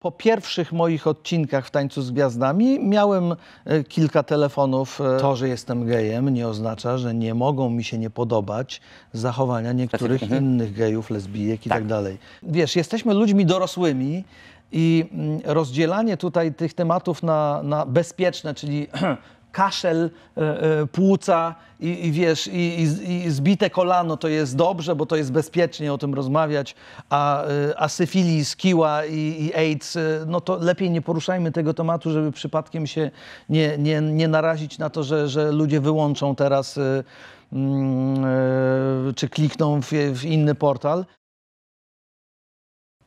Po pierwszych moich odcinkach w Tańcu z Gwiazdami miałem e, kilka telefonów. E, to, że jestem gejem, nie oznacza, że nie mogą mi się nie podobać zachowania niektórych mhm. innych gejów, lesbijek tak. i tak dalej. Wiesz, jesteśmy ludźmi dorosłymi i mm, rozdzielanie tutaj tych tematów na, na bezpieczne, czyli kaszel, e, e, płuca i, i wiesz, i, i, zbite kolano to jest dobrze, bo to jest bezpiecznie o tym rozmawiać, a, e, a syfilis, kiła i, AIDS, no to lepiej nie poruszajmy tego tematu, żeby przypadkiem się nie, nie, nie narazić na to, że, że ludzie wyłączą teraz mm, czy klikną w, w inny portal.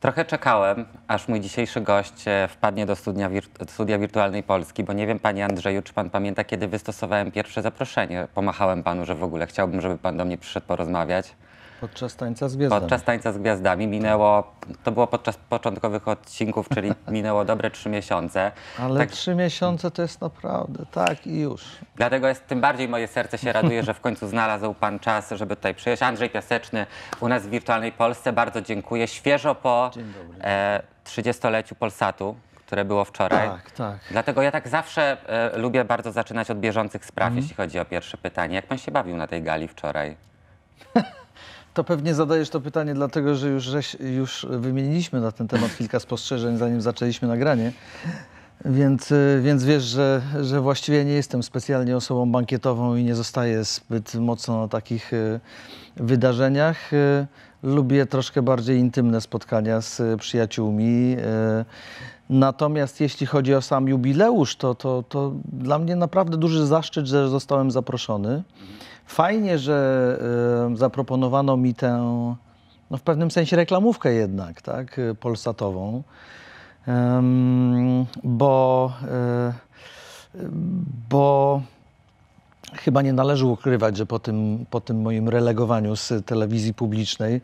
Trochę czekałem, aż mój dzisiejszy gość e, wpadnie do studia, wirtu studia Wirtualnej Polski, bo nie wiem, panie Andrzeju, czy pan pamięta, kiedy wystosowałem pierwsze zaproszenie. Pomachałem panu, że w ogóle chciałbym, żeby pan do mnie przyszedł porozmawiać. Podczas tańca z gwiazdami. Podczas tańca z gwiazdami minęło, to było podczas początkowych odcinków, czyli minęło dobre trzy miesiące. Ale tak- trzy tak, miesiące to jest naprawdę, tak i już. Dlatego jest tym bardziej moje serce się raduje, że w końcu znalazł Pan czas, żeby tutaj przyjechać. Andrzej Piaseczny u nas w Wirtualnej Polsce, bardzo dziękuję. Świeżo po e, 30-leciu Polsatu które było wczoraj. Tak, tak. Dlatego ja tak zawsze e, lubię bardzo zaczynać od bieżących spraw, mhm. jeśli chodzi o pierwsze pytanie. Jak pan się bawił na tej gali wczoraj? To pewnie zadajesz to pytanie, dlatego że już, żeś, już wymieniliśmy na ten temat kilka spostrzeżeń, zanim zaczęliśmy nagranie. Więc, y, więc wiesz, że, że właściwie nie jestem specjalnie osobą bankietową i nie zostaję zbyt mocno na takich y, wydarzeniach. Y, lubię troszkę bardziej intymne spotkania z przyjaciółmi Natomiast jeśli chodzi o sam jubileusz, to, to, to dla mnie naprawdę duży zaszczyt, że zostałem zaproszony. Fajnie, że y, zaproponowano mi tę, no w pewnym sensie reklamówkę jednak, tak, y, polsatową, Ym, bo, y, bo chyba nie należy ukrywać, że po tym, po tym moim relegowaniu z telewizji publicznej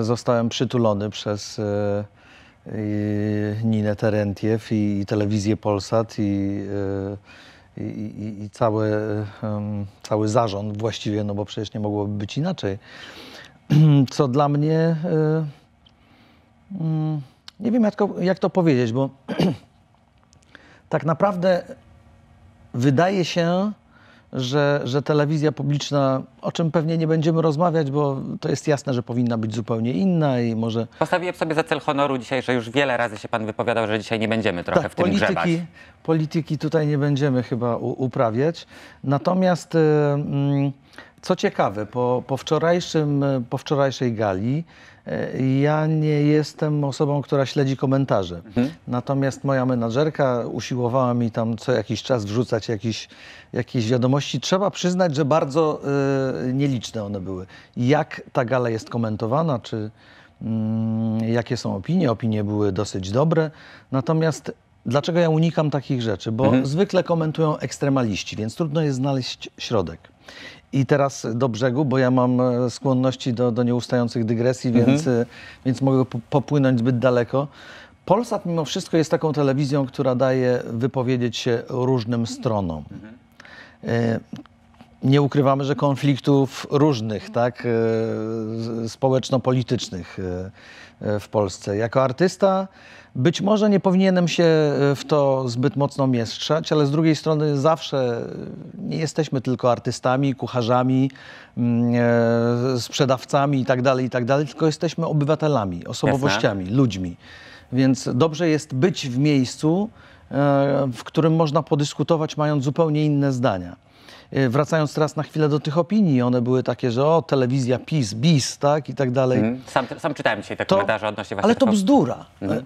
y, zostałem przytulony przez e, Ninę Terentiew i, telewizję Polsat i, e, i, i cały, cały zarząd właściwie, no bo przecież nie mogłoby być inaczej. Co dla mnie, e, mm, nie wiem jak to, jak to powiedzieć, bo tak naprawdę wydaje się, że, że telewizja publiczna, o czym pewnie nie będziemy rozmawiać, bo to jest jasne, że powinna być zupełnie inna i może... Postawiłem sobie za cel honoru dzisiaj, że już wiele razy się pan wypowiadał, że dzisiaj nie będziemy trochę tak, w tym polityki, grzebać. Polityki tutaj nie będziemy chyba uprawiać. Natomiast... co ciekawe, po, po, wczorajszym, po wczorajszej gali E, ja nie jestem osobą, która śledzi komentarze. Mhm. Natomiast moja menadżerka usiłowała mi tam co jakiś czas wrzucać jakieś, jakieś wiadomości. Trzeba przyznać, że bardzo y, nieliczne one były. Jak ta gala jest komentowana, czy y, jakie są opinie? Opinie były dosyć dobre. Natomiast dlaczego ja unikam takich rzeczy? Bo mhm. zwykle komentują ekstremaliści, więc trudno jest znaleźć środek. I teraz do brzegu, bo ja mam e, skłonności do, do nieustających dygresji, mhm. więc, e, więc mogę popłynąć zbyt daleko. Polsat mimo wszystko jest taką telewizją, która daje wypowiedzieć się różnym stronom. Mhm. E, nie ukrywamy, że konfliktów różnych, tak, e, społeczno-politycznych e, e, w Polsce. Jako artysta być może nie powinienem się w to zbyt mocno mieszczać, ale z drugiej strony zawsze nie jesteśmy tylko artystami, kucharzami, mm, sprzedawcami itd., tak itd., tak tylko jesteśmy obywatelami, osobowościami, Jasne. ludźmi. Więc dobrze jest być w miejscu, w którym można podyskutować, mając zupełnie inne zdania. Y, wracając teraz na chwilę do tych opinii, one były takie, że o, telewizja PiS, BIS, tak, i tak dalej. Mm. Sam, sam czytałem dzisiaj te to, komentarze odnośnie właśnie... Ale to bzdura. Mm.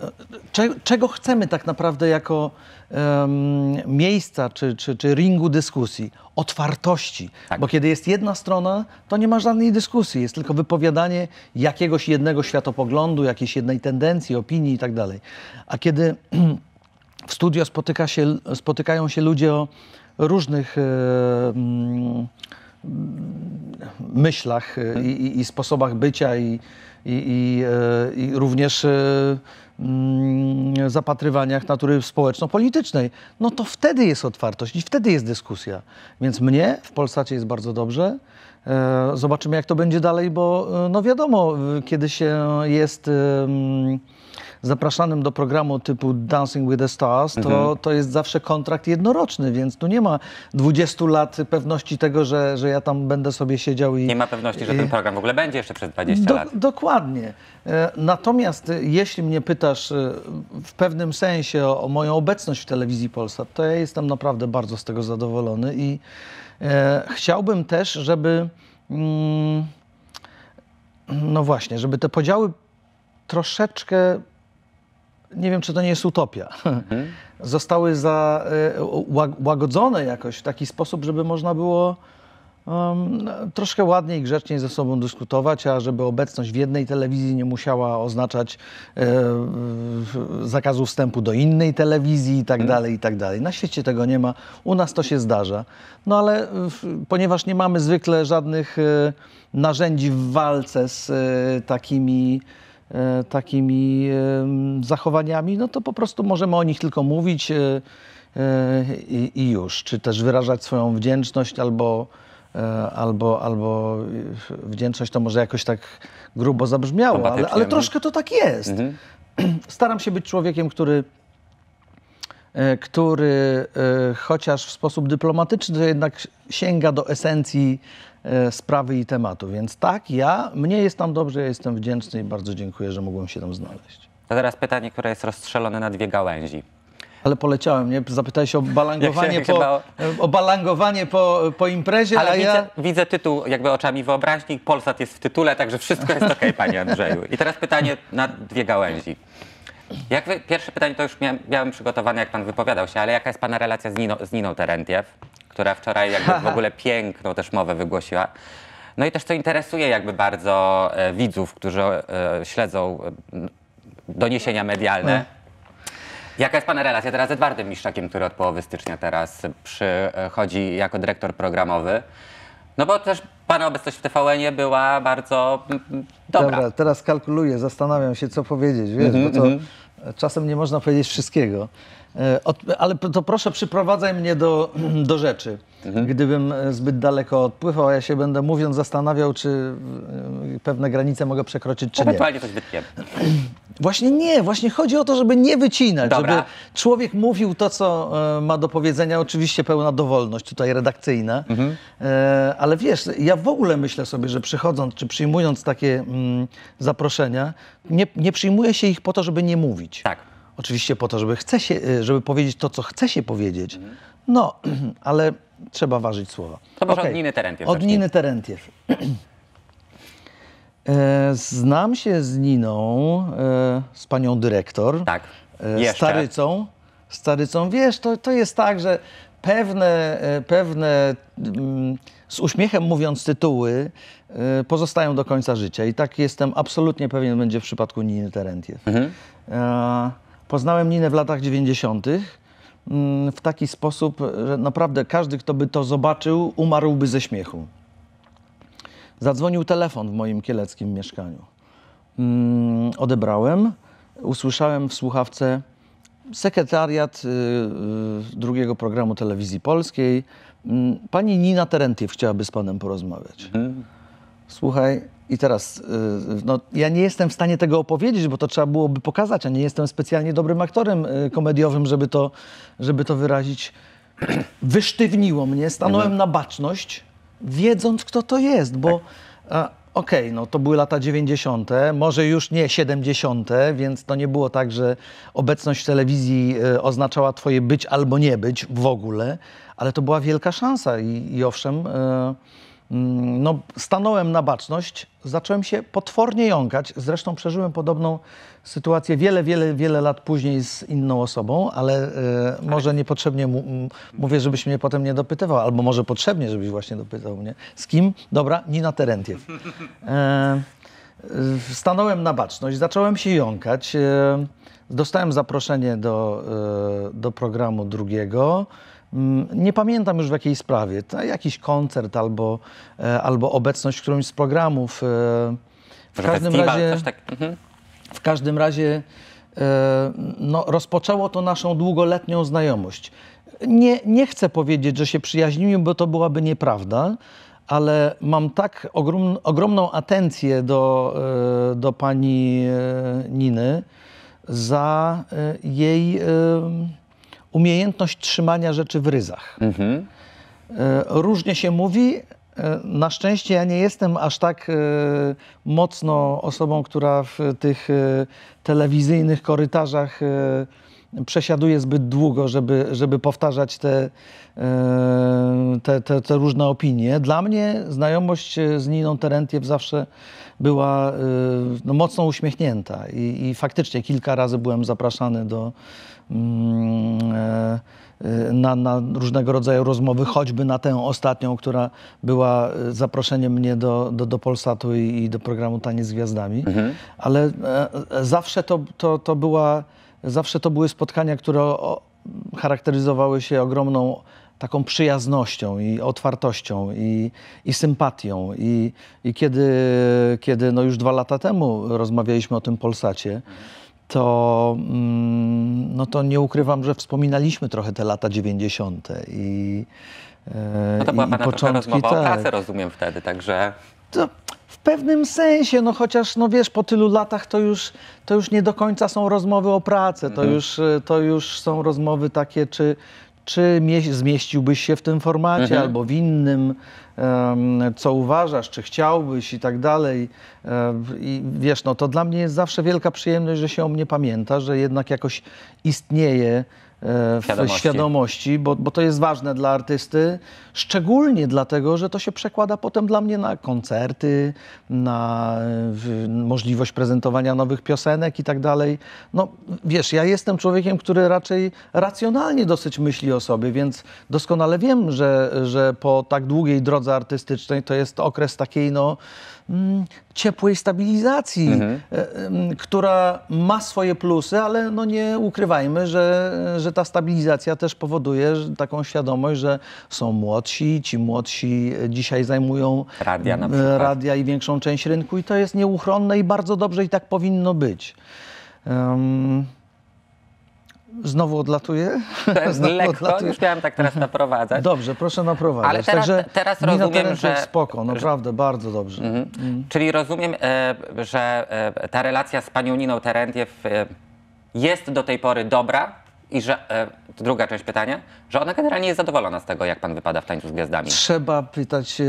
czego chcemy tak naprawdę jako um, miejsca czy, czy, czy ringu dyskusji? Otwartości. Tak. Bo kiedy jest jedna strona, to nie ma żadnej dyskusji. Jest tylko wypowiadanie jakiegoś jednego światopoglądu, jakiejś jednej tendencji, opinii i tak dalej. A kiedy w studio spotyka się, spotykają się ludzie o różnych e, mm, myślach e, mhm. i, i sposobach bycia i, i, i e, również mm, zapatrywaniach natury społeczno-politycznej, no to wtedy jest otwartość i wtedy jest dyskusja. Więc mnie w Polsacie jest bardzo dobrze. Zobaczymy, jak to będzie dalej, bo no wiadomo, kiedy się jest. Mm, zapraszanym do programu typu Dancing with the Stars, to, mhm. to jest zawsze kontrakt jednoroczny, więc tu nie ma 20 lat pewności tego, że, że ja tam będę sobie siedział i... Nie ma pewności, że ten program w ogóle będzie jeszcze przez 20 do, lat. Dokładnie. E, natomiast e, jeśli mnie pytasz e, w pewnym sensie o, o moją obecność w telewizji Polsat, to ja jestem naprawdę bardzo z tego zadowolony i e, chciałbym też, żeby... Mm, no właśnie, żeby te podziały troszeczkę, nie wiem czy to nie jest utopia, mhm. zostały za, e, łagodzone jakoś w taki sposób, żeby można było um, troszkę ładniej i grzeczniej ze sobą dyskutować, a żeby obecność w jednej telewizji nie musiała oznaczać e, zakazu wstępu do innej telewizji i tak mhm. dalej, i tak dalej. Na świecie tego nie ma, u nas to się zdarza. No ale e, w, ponieważ nie mamy zwykle żadnych e, narzędzi w walce z e, takimi E, takimi zachowaniami, no to po prostu możemy o nich tylko mówić e, e, i, już, czy też wyrażać swoją wdzięczność albo albo, albo wdzięczność to może jakoś tak grubo zabrzmiało, ale, ale, troszkę to tak jest. Mhm. Staram się być człowiekiem, który E, który e, chociaż w sposób dyplomatyczny to jednak sięga do esencji e, sprawy i tematu. Więc tak, ja, mnie jest tam dobrze, ja jestem wdzięczny i bardzo dziękuję, że mogłem się tam znaleźć. To teraz pytanie, które jest rozstrzelone na dwie gałęzi. Ale poleciałem, nie? Zapytałeś o balangowanie, po, o balangowanie po, po imprezie, Ale widzę, ja... widzę, tytuł jakby oczami wyobraźni, Polsat jest w tytule, także wszystko jest okej, okay, panie Andrzeju. I teraz pytanie na dwie gałęzi. Jak wy, pierwsze pytanie to już miałem, miałem, przygotowane, jak pan wypowiadał się, ale jaka jest pana relacja z, Nino, z Niną Terentiew, która wczoraj jakby w ogóle piękną też mowę wygłosiła. No i też to interesuje jakby bardzo e, widzów, którzy e, śledzą e, doniesienia medialne. Jaka jest Pana relacja teraz z Edwardem Miszczakiem, który od połowy stycznia teraz przychodzi jako dyrektor programowy? No bo też Pana obecność w tvn była bardzo mm, mm, dobra. Dobra, teraz kalkuluję, zastanawiam się, co powiedzieć, wiesz, mm -hmm, bo mhm, to mm -hmm. czasem nie można powiedzieć wszystkiego. E, ale to proszę przyprowadzaj mnie do, do rzeczy. Mhm. Gdybym e, zbyt daleko odpływał, a ja się będę mówiąc zastanawiał, czy e, pewne granice mogę przekroczyć, czy Ewentualnie nie. Ewentualnie coś wytniemy. Właśnie nie, właśnie chodzi o to, żeby nie wycinać, Dobra. żeby człowiek mówił to, co ma do powiedzenia. Oczywiście pełna dowolność tutaj redakcyjna, mhm. ale wiesz, ja w ogóle myślę sobie, że przychodząc czy przyjmując takie mm, zaproszenia, nie, nie przyjmuje się ich po to, żeby nie mówić. Tak Oczywiście po to, żeby, chce się, y, żeby powiedzieć to, co chce się powiedzieć. No, ale trzeba ważyć słowa. To może okay. od Niny Terentiew. Od Niny Terentiew. E, znam się z Niną, e, z panią dyrektor. Tak. E, starycą. Starycą. Wiesz, to, to jest tak, że pewne, e, pewne mm, z uśmiechem mówiąc tytuły, pozostają do końca życia. I tak jestem absolutnie pewien, będzie w przypadku Niny Terentiew. Mhm. Poznałem Ninę w latach 90. Mm, w taki sposób, że naprawdę każdy, kto by to zobaczył, umarłby ze śmiechu. Zadzwonił telefon w moim kieleckim mieszkaniu. Mm, odebrałem, usłyszałem w słuchawce sekretariat y, y, drugiego programu telewizji polskiej. Mm, pani Nina Terentiew chciałaby z panem porozmawiać. Mhm. Słuchaj, i teraz, y, no, ja nie jestem w stanie tego opowiedzieć, bo to trzeba byłoby pokazać, a nie jestem specjalnie dobrym aktorem y, komediowym, żeby to, żeby to wyrazić. Wysztywniło mnie, stanąłem na baczność, wiedząc, kto to jest, bo tak. okej, okay, no to były lata 90., może już nie 70., więc to nie było tak, że obecność w telewizji y, oznaczała twoje być albo nie być w ogóle, ale to była wielka szansa i, i owszem... Y Mm, no, stanąłem na baczność, zacząłem się potwornie jąkać. Zresztą przeżyłem podobną sytuację wiele, wiele, wiele lat później z inną osobą, ale e, może niepotrzebnie mówię, żebyś mnie potem nie dopytywał, albo może potrzebnie, żebyś właśnie dopytał mnie. Z kim? Dobra, Nina Terentiew. E, stanąłem na baczność, zacząłem się jąkać. E, dostałem zaproszenie do, e, do programu drugiego. Mm, nie pamiętam już w jakiej sprawie, to jakiś koncert albo, e, albo obecność w którymś z programów. E, tak- mhm. W każdym razie, w każdym razie no, rozpoczęło to naszą długoletnią znajomość. Nie, nie chcę powiedzieć, że się przyjaźnimy, bo to byłaby nieprawda, ale mam tak ogrom, ogromną atencję do, e, do pani Niny za jej umiejętność trzymania rzeczy w ryzach. Mhm. E, różnie się mówi. E, na szczęście ja nie jestem aż tak e, mocno osobą, która w tych telewizyjnych korytarzach przesiaduje zbyt długo, żeby, żeby powtarzać te, te, te, te, różne opinie. Dla mnie znajomość z Niną Terentiew zawsze była no, mocno uśmiechnięta i, i faktycznie kilka razy byłem zapraszany do, Mm, e, na, na, różnego rodzaju rozmowy, choćby na tę ostatnią, która była e, zaproszeniem mnie do, do, do Polsatu i, i do programu Tanie z Gwiazdami. Mhm. Ale e, zawsze to, to, to była, zawsze to były spotkania, które o, charakteryzowały się ogromną taką przyjaznością i otwartością i, i sympatią. I, i kiedy, kiedy no już dwa lata temu rozmawialiśmy o tym Polsacie, to, mm, no to nie ukrywam, że wspominaliśmy trochę te lata 90. i e, no to była pana początki, rozmowa tak. o pracy, rozumiem wtedy, także... To w pewnym sensie, no chociaż, no wiesz, po tylu latach to już, to już nie do końca są rozmowy o pracę, to, mhm. już, e, to już są rozmowy takie, czy, czy zmieściłbyś się w tym formacie mhm. albo w innym? co uważasz, czy chciałbyś i tak dalej. E, I wiesz, no to dla mnie jest zawsze wielka przyjemność, że się o mnie pamięta, że jednak jakoś istnieje w świadomości, świadomości bo, bo, to jest ważne dla artysty, szczególnie dlatego, że to się przekłada potem dla mnie na koncerty, na w, możliwość prezentowania nowych piosenek i tak dalej. No wiesz, ja jestem człowiekiem, który raczej racjonalnie dosyć myśli o sobie, więc doskonale wiem, że, że po tak długiej drodze artystycznej to jest okres takiej no Mm, ciepłej stabilizacji, mhm. E, która ma swoje plusy, ale no nie ukrywajmy, że, że ta stabilizacja też powoduje taką świadomość, że są młodsi, ci młodsi dzisiaj zajmują radia, e, radia i większą część rynku i to jest nieuchronne i bardzo dobrze i tak powinno być. Um, Znowu odlatuję? Znowu Lekko, odlatuję. już miałem tak teraz naprowadzać. Dobrze, proszę naprowadzać. Ale teraz, Także teraz rozumiem, że... spoko, naprawdę, bardzo dobrze. Mhm. Mhm. Czyli rozumiem, e, że e, ta relacja z panią Niną Terentiew e, jest do tej pory dobra i że, druga część pytania, że ona generalnie jest zadowolona z tego, jak pan wypada w Tańcu z Gwiazdami. Trzeba pytać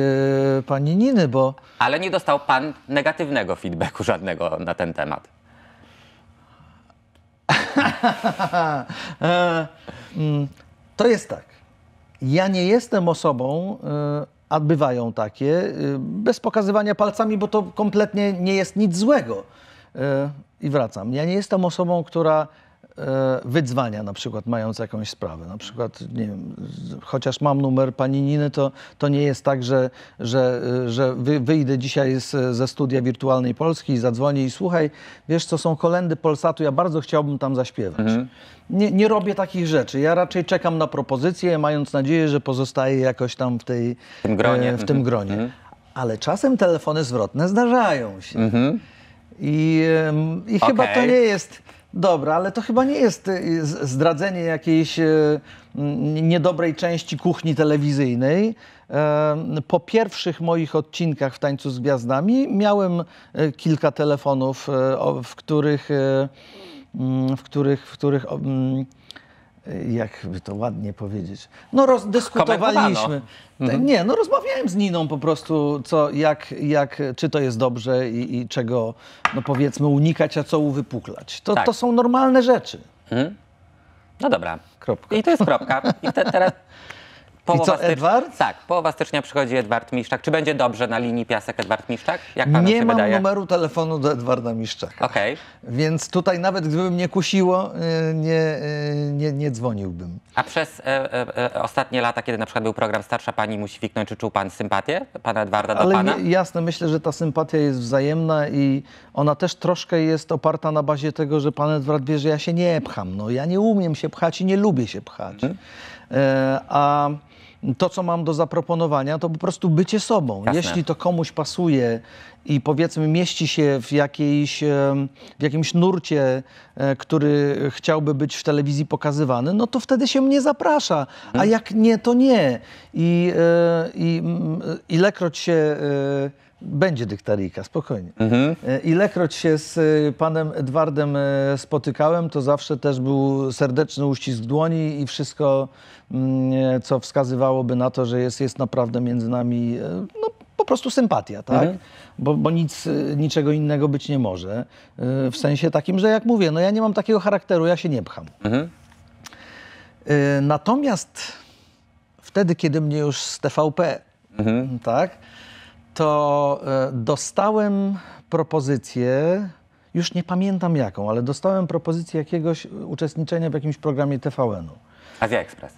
pani Niny, bo... Ale nie dostał pan negatywnego feedbacku żadnego na ten temat. E, mm, to jest tak. Ja nie jestem osobą, e, a bywają takie, e, bez pokazywania palcami, bo to kompletnie nie jest nic złego. I wracam. Ja nie jestem osobą, która E, wydzwania na przykład mając jakąś sprawę. Na przykład, nie wiem, chociaż mam numer pani Niny, to, to nie jest tak, że, że, e, że wy, wyjdę dzisiaj z, ze studia wirtualnej Polski i zadzwonię i słuchaj, wiesz co, są kolendy Polsatu, ja bardzo chciałbym tam zaśpiewać. Mhm. Nie, nie robię takich rzeczy. Ja raczej czekam na propozycję, mając nadzieję, że pozostaję jakoś tam w, tej, w tym gronie. E, w tym mhm. gronie. Mhm. Ale czasem telefony zwrotne zdarzają się. Mhm. I, i okay. chyba to nie jest Dobra, ale to chyba nie jest y, y, zdradzenie jakiejś y, niedobrej części kuchni telewizyjnej. Po pierwszych moich odcinkach w Tańcu z Gwiazdami miałem kilka telefonów, mm, w których, w których, w których mm, E, jakby to ładnie powiedzieć, no rozdyskutowaliśmy. Tak, mhm. Nie, no rozmawiałem z Niną po prostu, co, jak, jak, czy to jest dobrze i, i czego, no powiedzmy, unikać, a co uwypuklać. To, tak. to są normalne rzeczy. Mhm. No dobra. Kropka. I to jest kropka. I te, teraz Połowa I co, stycznia, Edward? Tak, połowa stycznia przychodzi Edward Miszczak. Czy będzie dobrze na linii Piasek-Edward Miszczak? Jak panu nie mam wydaje? numeru telefonu do Edwarda Miszczaka. Okay. Więc tutaj nawet gdyby mnie kusiło, y, nie, y, nie, nie dzwoniłbym. A przez e, e, e, ostatnie lata, kiedy na przykład był program Starsza Pani musi wiknąć, czy czuł pan sympatię pana Edwarda Ale do pana? jasne, myślę, że ta sympatia jest wzajemna i ona też troszkę jest oparta na bazie tego, że pan Edward wie, że ja się nie pcham. No, ja nie umiem się pchać i nie lubię się pchać. Mhm. E, a to, co mam do zaproponowania, to po prostu bycie sobą. Jasne. Jeśli to komuś pasuje i powiedzmy mieści się w, jakiejś, w jakimś nurcie, e, który chciałby być w telewizji pokazywany, no to wtedy się mnie zaprasza, a mhm. jak nie, to nie. I, e, i e, ilekroć się będzie dyktaryjka, spokojnie. Mhm. E, ilekroć się z e, panem Edwardem e, spotykałem, to zawsze też był serdeczny uścisk dłoni i wszystko, mm, co wskazywałoby na to, że jest, jest naprawdę między nami no, po prostu sympatia, tak? Mhm. Bo, bo nic, niczego innego być nie może. W sensie takim, że jak mówię, no ja nie mam takiego charakteru, ja się nie pcham. Mhm. Natomiast wtedy, kiedy mnie już z TVP, mhm. tak? to e, dostałem propozycję, już nie pamiętam jaką, ale dostałem propozycję jakiegoś uczestniczenia w jakimś programie TVN-u. Azja Express.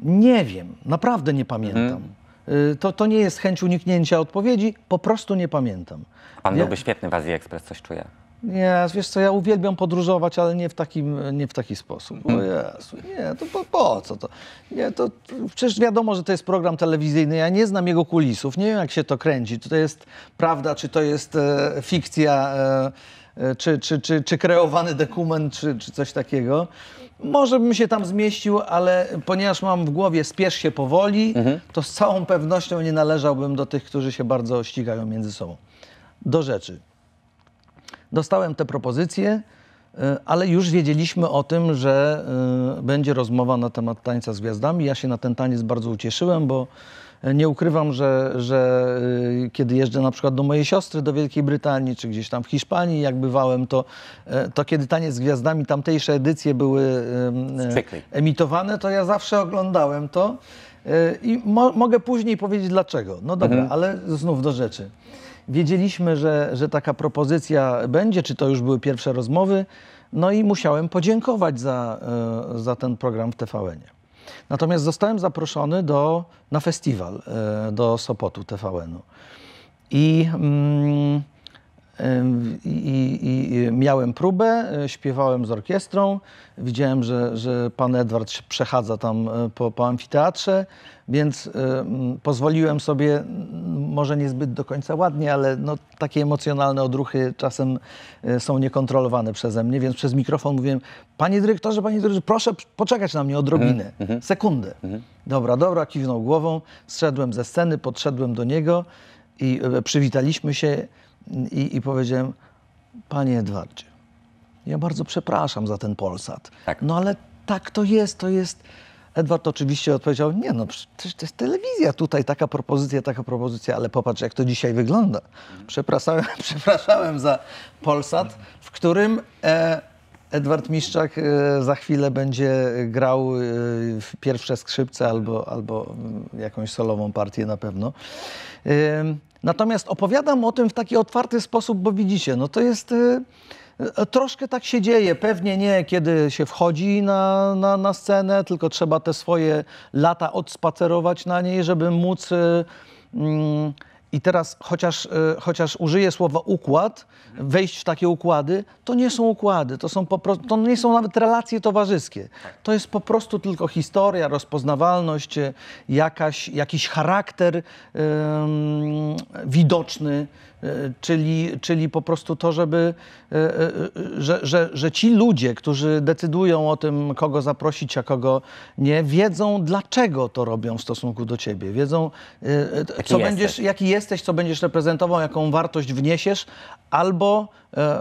Nie wiem, naprawdę nie pamiętam. Mm. To, to nie jest chęć uniknięcia odpowiedzi, po prostu nie pamiętam. Pan byłby ja... świetny w Azji Express, coś czuję. Nie, wiesz co, ja uwielbiam podróżować, ale nie w, takim, nie w taki sposób. O Jezu, nie, to po, po co to? Nie, to? Przecież wiadomo, że to jest program telewizyjny, ja nie znam jego kulisów, nie wiem jak się to kręci, czy to jest prawda, czy to jest e, fikcja, e, e czy, czy, czy, czy kreowany dokument, czy, czy coś takiego. Może bym się tam zmieścił, ale ponieważ mam w głowie spiesz się powoli, mhm. to z całą pewnością nie należałbym do tych, którzy się bardzo ścigają między sobą. Do rzeczy. Dostałem te propozycje, y, ale już wiedzieliśmy o tym, że y, będzie rozmowa na temat tańca z gwiazdami. Ja się na ten taniec bardzo ucieszyłem, bo nie ukrywam, że, że y, kiedy jeżdżę na przykład do mojej siostry do Wielkiej Brytanii, czy gdzieś tam w Hiszpanii, jak bywałem, to, to kiedy taniec z gwiazdami tamtejsze edycje były emitowane, to ja zawsze oglądałem to. I mo mogę później powiedzieć dlaczego. No dobra, mhm. ale znów do rzeczy. Wiedzieliśmy, że, że taka propozycja będzie, czy to już były pierwsze rozmowy, no i musiałem podziękować za, e, za ten program w tvn -ie. Natomiast zostałem zaproszony do, na festiwal e, do Sopotu TVN-u. I... Mm, i, I, y, miałem próbę, y, śpiewałem z orkiestrą, widziałem, że, że pan Edward się przechadza tam y, po, po amfiteatrze, więc mm, pozwoliłem sobie, może niezbyt do końca ładnie, ale no, takie emocjonalne odruchy czasem są niekontrolowane przeze mnie, więc przez mikrofon mówiłem, panie dyrektorze, panie dyrektorze, proszę poczekać na mnie odrobinę, mhm, mhm. sekundę. Mhm. Dobra, dobra, kiwnął głową, zszedłem ze sceny, podszedłem do niego i przywitaliśmy się i, i powiedziałem, panie Edwardzie, ja bardzo przepraszam za ten Polsat, tak. no ale tak to jest, to jest... Edward oczywiście odpowiedział, nie no, przecież to jest telewizja, tutaj taka propozycja, taka propozycja, ale popatrz jak to dzisiaj wygląda. Przepraszałem, przepraszałem za Polsat, w którym e, Edward Miszczak e, za chwilę będzie grał e, w pierwsze skrzypce albo, albo mm, jakąś solową partię na pewno. E, Natomiast opowiadam o tym w taki otwarty sposób, bo widzicie, no to jest. Y, y, troszkę tak się dzieje, pewnie nie kiedy się wchodzi na, na, na scenę, tylko trzeba te swoje lata odspacerować na niej, żeby móc. Y, mm, i teraz, chociaż, e, chociaż użyję słowa układ, wejść w takie układy, to nie są układy, to, są po prostu, to nie są nawet relacje towarzyskie. To jest po prostu tylko historia, rozpoznawalność, e, jakaś, jakiś charakter um, widoczny E, czyli, czyli po prostu to, żeby, e, e, że, że, że ci ludzie, którzy decydują o tym, kogo zaprosić, a kogo nie, wiedzą, dlaczego to robią w stosunku do ciebie. Wiedzą, jaki co jesteś. będziesz, jaki jesteś, co będziesz reprezentował, jaką wartość wniesiesz, albo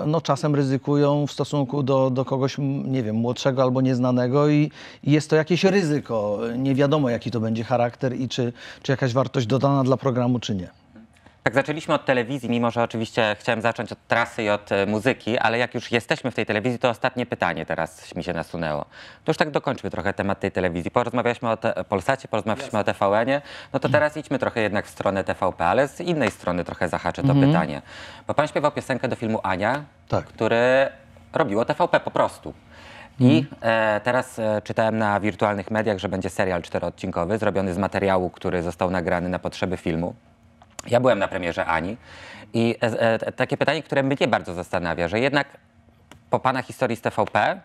no, czasem ryzykują w stosunku do, do kogoś, nie wiem, młodszego albo nieznanego i, i jest to jakieś ryzyko. Nie wiadomo, jaki to będzie charakter i czy, czy jakaś wartość dodana dla programu, czy nie. Tak, zaczęliśmy od telewizji, mimo że oczywiście chciałem zacząć od trasy i od e, muzyki, ale jak już jesteśmy w tej telewizji, to ostatnie pytanie teraz mi się nasunęło. To już tak dokończmy trochę temat tej telewizji. Porozmawialiśmy o Polsacie, porozmawialiśmy Jasne. o tvn no to teraz idźmy trochę jednak w stronę TVP, ale z innej strony trochę zahaczę to mhm. pytanie. Bo pan śpiewał piosenkę do filmu Ania, tak. który robiło TVP po prostu. I mhm. e, teraz e, czytałem na wirtualnych mediach, że będzie serial czteroodcinkowy, zrobiony z materiału, który został nagrany na potrzeby filmu. Ja byłem na premierze Ani i e, e, takie pytanie, które mnie bardzo zastanawia, że jednak po pana historii z TVP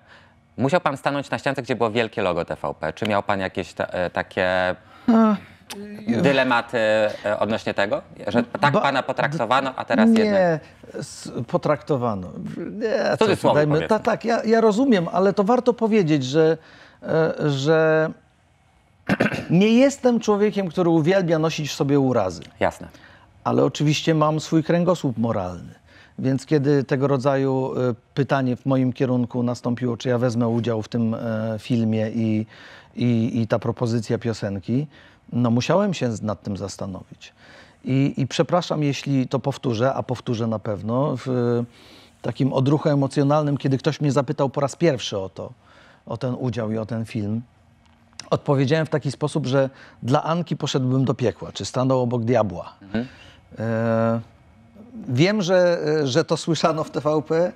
musiał pan stanąć na ściance, gdzie było wielkie logo TVP. Czy miał pan jakieś ta, e, takie dylematy e, odnośnie tego? Że tak ba, pana potraktowano, a teraz nie, jednak... potraktowano. Nie, Cudzysłowo dajmy. Ta, tak, ja, ja rozumiem, ale to warto powiedzieć, że, e, że nie jestem człowiekiem, który uwielbia nosić w sobie urazy. Jasne ale oczywiście mam swój kręgosłup moralny. Więc kiedy tego rodzaju y, pytanie w moim kierunku nastąpiło, czy ja wezmę udział w tym e, filmie i, i, i ta propozycja piosenki, no musiałem się nad tym zastanowić. I, I, przepraszam, jeśli to powtórzę, a powtórzę na pewno, w y, takim odruchu emocjonalnym, kiedy ktoś mnie zapytał po raz pierwszy o to, o ten udział i o ten film, odpowiedziałem w taki sposób, że dla Anki poszedłbym do piekła, czy stanął obok diabła. Mhm. E, wiem, że, e, że to słyszano w TVP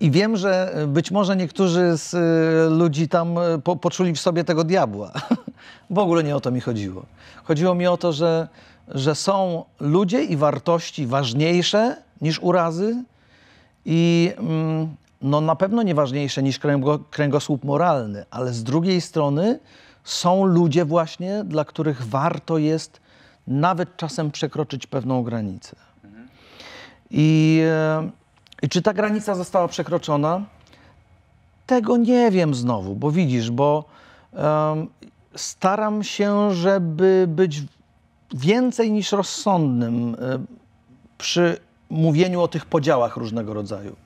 i wiem, że być może niektórzy z e, ludzi tam po, poczuli w sobie tego diabła. w ogóle nie o to mi chodziło. Chodziło mi o to, że, że są ludzie i wartości ważniejsze niż urazy i mm, no, na pewno nieważniejsze niż kręgo, kręgosłup moralny, ale z drugiej strony są ludzie właśnie, dla których warto jest nawet czasem przekroczyć pewną granicę. I, e, I czy ta granica została przekroczona? Tego nie wiem znowu, bo widzisz, bo um, staram się, żeby być więcej niż rozsądnym e, przy mówieniu o tych podziałach różnego rodzaju.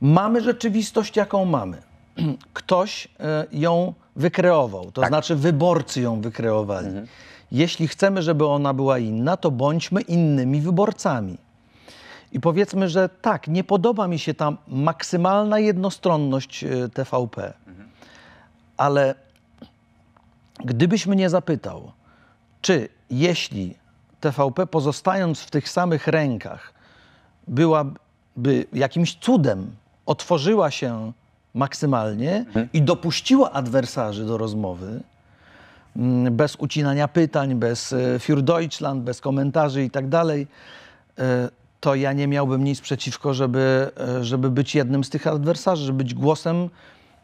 Mamy rzeczywistość, jaką mamy. Ktoś e, ją wykreował, to tak. znaczy wyborcy ją wykreowali. Mhm jeśli chcemy, żeby ona była inna, to bądźmy innymi wyborcami. I powiedzmy, że tak, nie podoba mi się ta maksymalna jednostronność e, TVP, ale gdybyś mnie zapytał, czy jeśli TVP pozostając w tych samych rękach byłaby jakimś cudem otworzyła się maksymalnie i dopuściła adwersarzy do rozmowy, Mm, bez ucinania pytań, bez e, Für Deutschland, bez komentarzy i tak dalej, e, to ja nie miałbym nic przeciwko, żeby, e, żeby być jednym z tych adwersarzy, żeby być głosem,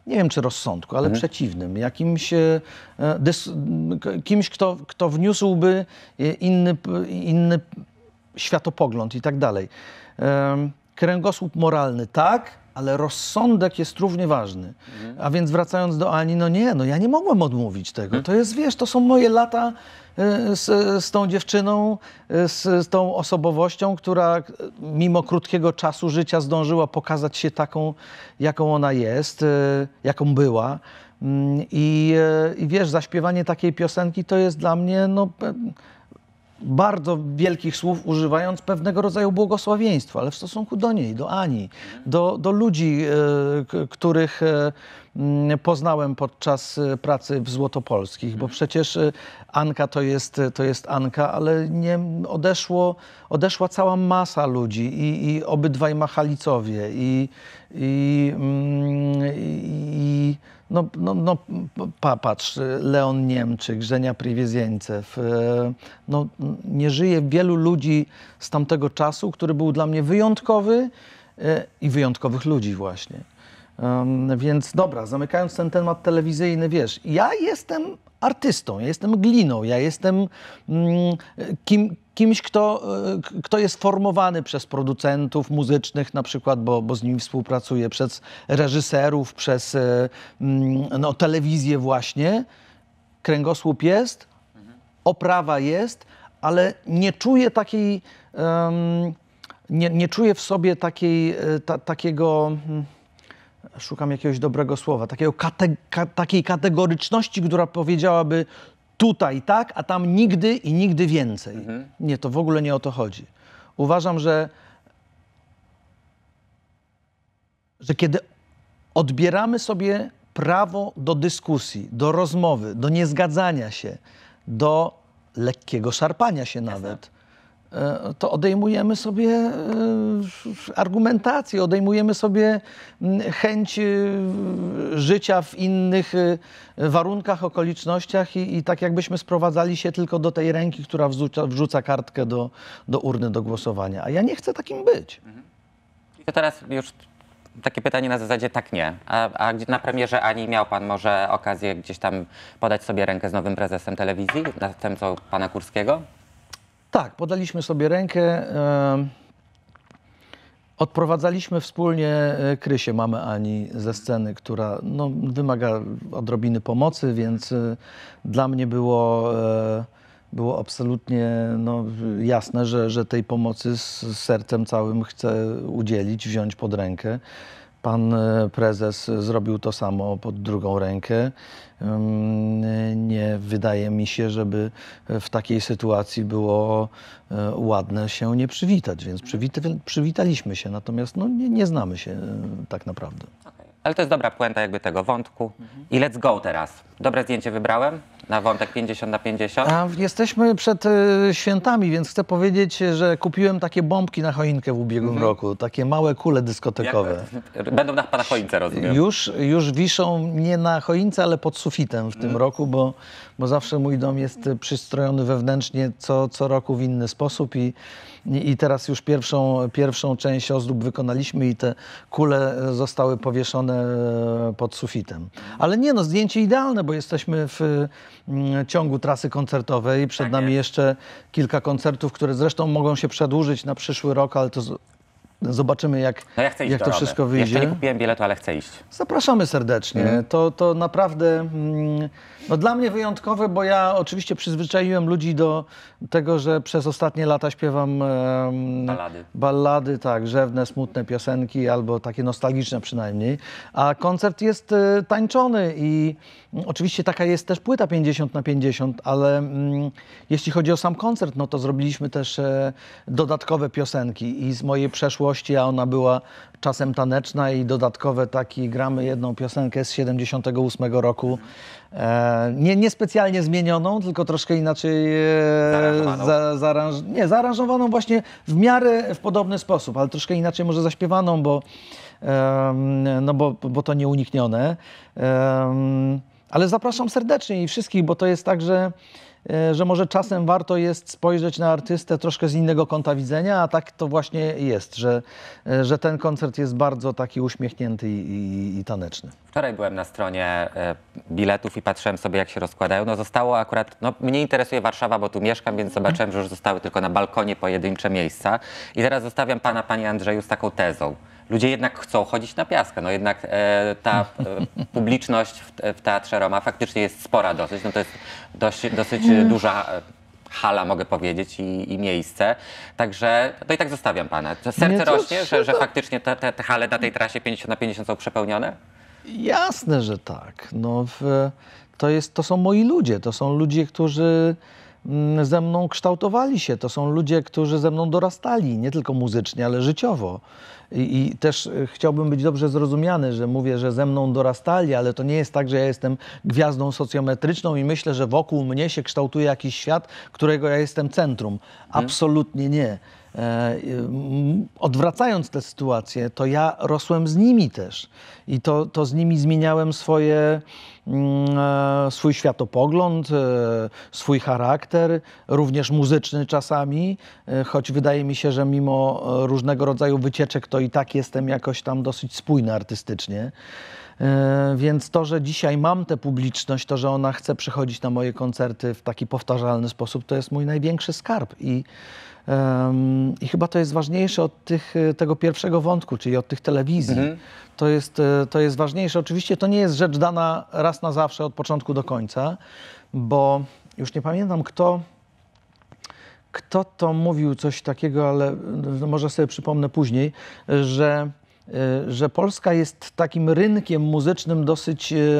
nie wiem czy rozsądku, ale mhm. przeciwnym, jakimś dys, kimś, kto, kto wniósłby inny, inny światopogląd i tak dalej. Kręgosłup moralny tak, ale rozsądek jest równie ważny. Mhm. A więc wracając do Ani, no nie, no ja nie mogłem odmówić tego. Mhm. To jest, wiesz, to są moje lata e, z, z tą dziewczyną, e, z, z, tą osobowością, która e, mimo krótkiego czasu życia zdążyła pokazać się taką, jaką ona jest, jaką była. Mm, I, i wiesz, zaśpiewanie takiej piosenki to jest dla mnie, no bardzo wielkich słów, używając pewnego rodzaju błogosławieństwa, ale w stosunku do niej, do Ani, do, do ludzi, e, których e, mm, poznałem podczas e, pracy w Złotopolskich, bo przecież Anka to jest, to jest Anka, ale nie odeszło, odeszła cała masa ludzi i, i obydwaj machalicowie i, i, mm, i, i no, no, no patrz, Leon Niemczyk, Żenia Priewiezieńcew. E, no, nie żyje wielu ludzi z tamtego czasu, który był dla mnie wyjątkowy e, i wyjątkowych ludzi właśnie. więc dobra, zamykając ten temat telewizyjny, wiesz, ja jestem artystą, ja jestem gliną, ja jestem mm, kim, kimś, kto, e, kto jest formowany przez producentów muzycznych na przykład, bo, bo z nimi współpracuje, przez reżyserów, przez e, mm, no, telewizję właśnie. Kręgosłup jest, oprawa jest, ale nie czuję takiej, um, nie, nie czuję w sobie takiej, e, ta, takiego, mm, szukam jakiegoś dobrego słowa, takiego kate, ka, takiej kategoryczności, która powiedziałaby tutaj tak, a tam nigdy i nigdy więcej. Mhm. Nie, to w ogóle nie o to chodzi. Uważam, że, że kiedy odbieramy sobie prawo do dyskusji, do rozmowy, do niezgadzania się, do lekkiego szarpania się nawet, E, to odejmujemy sobie e, argumentację, odejmujemy sobie chęć y, życia w innych y, warunkach, okolicznościach i, i tak jakbyśmy sprowadzali się tylko do tej ręki, która wrzuca, wrzuca kartkę do, do urny do głosowania. A ja nie chcę takim być. Mhm. To teraz już takie pytanie na zasadzie tak nie. A, a na premierze Ani miał pan może okazję gdzieś tam podać sobie rękę z nowym prezesem telewizji, następcą pana Kurskiego? Tak, podaliśmy sobie rękę. Odprowadzaliśmy wspólnie e, Krysię, mamy Ani ze sceny, która no, wymaga odrobiny pomocy, więc e, dla mnie było, e, było absolutnie no, jasne, że, że tej pomocy z sercem całym chcę udzielić, wziąć pod rękę. Pan e, prezes zrobił to samo pod drugą rękę. Nie wydaje mi się, żeby e, w takiej sytuacji było e, ładne się nie przywitać, więc przywitaliśmy się, natomiast no, nie, nie znamy się tak naprawdę. Okay ale to jest dobra puenta jakby tego wątku. I let's go teraz. Dobre zdjęcie wybrałem na wątek 50 na 50. A jesteśmy przed y, świętami, więc chcę powiedzieć, że kupiłem takie bombki na choinkę w ubiegłym mhm. roku. Takie małe kule dyskotekowe. Jak, e, będą na pana choince, rozumiem. Już, już wiszą nie na choince, ale pod sufitem w tym mhm. roku, bo bo zawsze mój dom jest y, przystrojony wewnętrznie co, co roku w inny sposób i, i teraz już pierwszą, pierwszą część ozdób wykonaliśmy i te kule y, zostały powieszone y, pod sufitem. Ale nie no, zdjęcie idealne, bo jesteśmy w mm, ciągu trasy koncertowej, przed tak nami jeszcze kilka koncertów, które zresztą mogą się przedłużyć na przyszły rok, ale to Zobaczymy, jak, no ja jak to wszystko wyjdzie. Jeszcze nie kupiłem biletu, ale chcę iść. Zapraszamy serdecznie. Mhm. To, to naprawdę mm, no dla mnie wyjątkowe, bo ja oczywiście przyzwyczaiłem ludzi do tego, że przez ostatnie lata śpiewam um, ballady. ballady, tak, rzewne, smutne piosenki albo takie nostalgiczne przynajmniej. A koncert jest y, tańczony i y, oczywiście taka jest też płyta 50 na 50, ale y, jeśli chodzi o sam koncert, no to zrobiliśmy też e, dodatkowe piosenki i z mojej przeszłości a ona była czasem taneczna i dodatkowe taki gramy jedną piosenkę z 78 roku. E, nie, specjalnie zmienioną, tylko troszkę inaczej e, zaaranżowaną. Za, zaaranż, nie, zaaranżowaną właśnie w miarę w podobny sposób, ale troszkę inaczej może zaśpiewaną, bo, e, no bo, bo to nieuniknione. E, ale zapraszam serdecznie i wszystkich, bo to jest tak, że E, że może czasem warto jest spojrzeć na artystę troszkę z innego kąta widzenia, a tak to właśnie jest, że, e, że ten koncert jest bardzo taki uśmiechnięty i, i, i taneczny. Wczoraj byłem na stronie e, biletów i patrzyłem sobie, jak się rozkładają. No zostało akurat, no mnie interesuje Warszawa, bo tu mieszkam, więc zobaczyłem, że już zostały tylko na balkonie pojedyncze miejsca. I teraz zostawiam pana, panie Andrzeju, z taką tezą ludzie jednak chcą chodzić na piaskę. No jednak e, ta e, publiczność w, e, w, Teatrze Roma faktycznie jest spora dosyć. No to jest dość, dosyć mm. duża e, hala, mogę powiedzieć, i, i, miejsce. Także to i tak zostawiam pana. Serce Nie, to rośnie, że, że faktycznie te, te, te hale na tej trasie 50 na 50 są przepełnione? Jasne, że tak. No, w, to, jest, to są moi ludzie. To są ludzie, którzy mm, ze mną kształtowali się. To są ludzie, którzy ze mną dorastali, nie tylko muzycznie, ale życiowo. I, I, też e, chciałbym być dobrze zrozumiany, że mówię, że ze mną dorastali, ale to nie jest tak, że ja jestem gwiazdą socjometryczną i myślę, że wokół mnie się kształtuje jakiś świat, którego ja jestem centrum. Mhm. Absolutnie nie. E, odwracając tę sytuację, to ja rosłem z nimi też. I to, to z nimi zmieniałem swoje, mm, e, swój światopogląd, e, swój charakter, również muzyczny czasami, choć wydaje mi się, że mimo różnego rodzaju wycieczek, to i tak jestem jakoś tam dosyć spójny artystycznie. E, więc to, że dzisiaj mam tę publiczność, to, że ona chce przychodzić na moje koncerty w taki powtarzalny sposób, to jest mój największy skarb. I, i chyba to jest ważniejsze od tych, e, tego pierwszego wątku, czyli od tych telewizji. Mhm. To, jest, e, to jest ważniejsze. Oczywiście to nie jest rzecz dana raz na zawsze od początku do końca, bo już nie pamiętam kto kto to mówił coś takiego, ale może sobie przypomnę później, że Y, że Polska jest takim rynkiem muzycznym dosyć y,